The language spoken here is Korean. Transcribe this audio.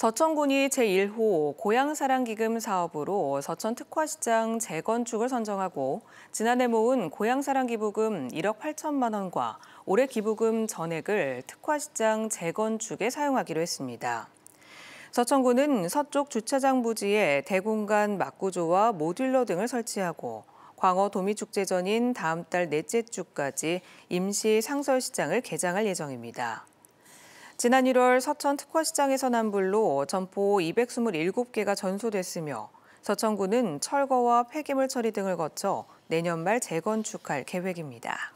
서천군이 제1호 고향사랑기금 사업으로 서천 특화시장 재건축을 선정하고 지난해 모은 고향사랑 기부금 1억 8천만 원과 올해 기부금 전액을 특화시장 재건축에 사용하기로 했습니다. 서천군은 서쪽 주차장 부지에 대공간 막구조와 모듈러 등을 설치하고 광어 도미축제전인 다음 달 넷째 주까지 임시 상설시장을 개장할 예정입니다. 지난 1월 서천 특허시장에서 난 불로 점포 227개가 전소됐으며 서천구는 철거와 폐기물 처리 등을 거쳐 내년 말 재건축할 계획입니다.